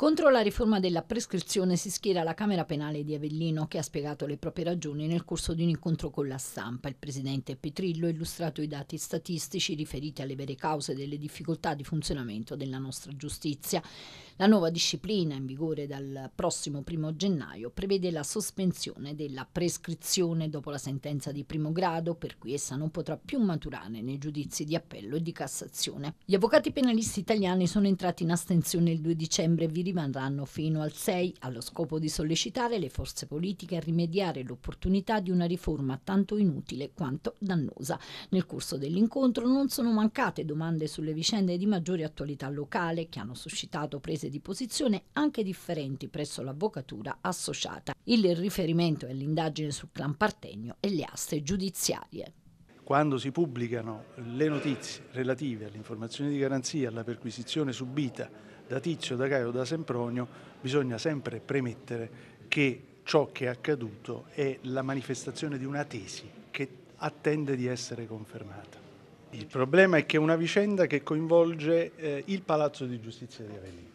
Contro la riforma della prescrizione si schiera la Camera Penale di Avellino che ha spiegato le proprie ragioni nel corso di un incontro con la stampa. Il presidente Petrillo ha illustrato i dati statistici riferiti alle vere cause delle difficoltà di funzionamento della nostra giustizia. La nuova disciplina in vigore dal prossimo primo gennaio prevede la sospensione della prescrizione dopo la sentenza di primo grado per cui essa non potrà più maturare nei giudizi di appello e di Cassazione. Gli avvocati penalisti italiani sono entrati in astensione il 2 dicembre e vi rimarranno fino al 6 allo scopo di sollecitare le forze politiche a rimediare l'opportunità di una riforma tanto inutile quanto dannosa. Nel corso dell'incontro non sono mancate domande sulle vicende di maggiore attualità locale che hanno suscitato prese di posizione anche differenti presso l'avvocatura associata. Il riferimento è all'indagine sul clan Partenio e le aste giudiziarie quando si pubblicano le notizie relative all'informazione di garanzia, alla perquisizione subita da Tizio, da Caio, o da Sempronio, bisogna sempre premettere che ciò che è accaduto è la manifestazione di una tesi che attende di essere confermata. Il problema è che è una vicenda che coinvolge eh, il Palazzo di Giustizia di Avellino.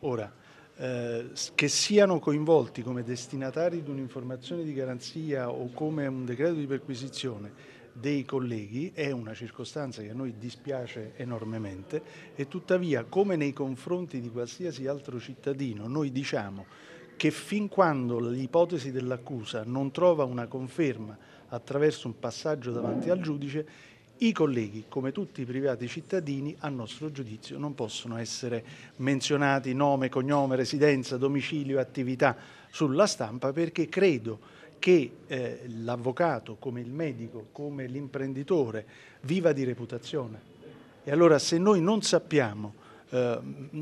Ora, eh, che siano coinvolti come destinatari di un'informazione di garanzia o come un decreto di perquisizione dei colleghi è una circostanza che a noi dispiace enormemente e tuttavia come nei confronti di qualsiasi altro cittadino noi diciamo che fin quando l'ipotesi dell'accusa non trova una conferma attraverso un passaggio davanti al giudice, i colleghi, come tutti i privati cittadini, a nostro giudizio non possono essere menzionati nome, cognome, residenza, domicilio, attività sulla stampa perché credo che eh, l'avvocato, come il medico, come l'imprenditore, viva di reputazione. E allora se noi non sappiamo, eh,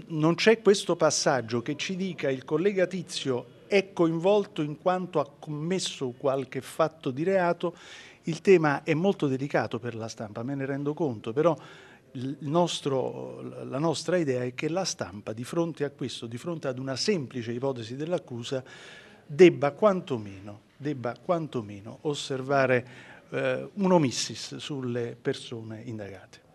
non c'è questo passaggio che ci dica il collega Tizio è coinvolto in quanto ha commesso qualche fatto di reato, il tema è molto delicato per la stampa, me ne rendo conto, però nostro, la nostra idea è che la stampa di fronte a questo, di fronte ad una semplice ipotesi dell'accusa, debba quantomeno, debba quantomeno osservare eh, un omissis sulle persone indagate.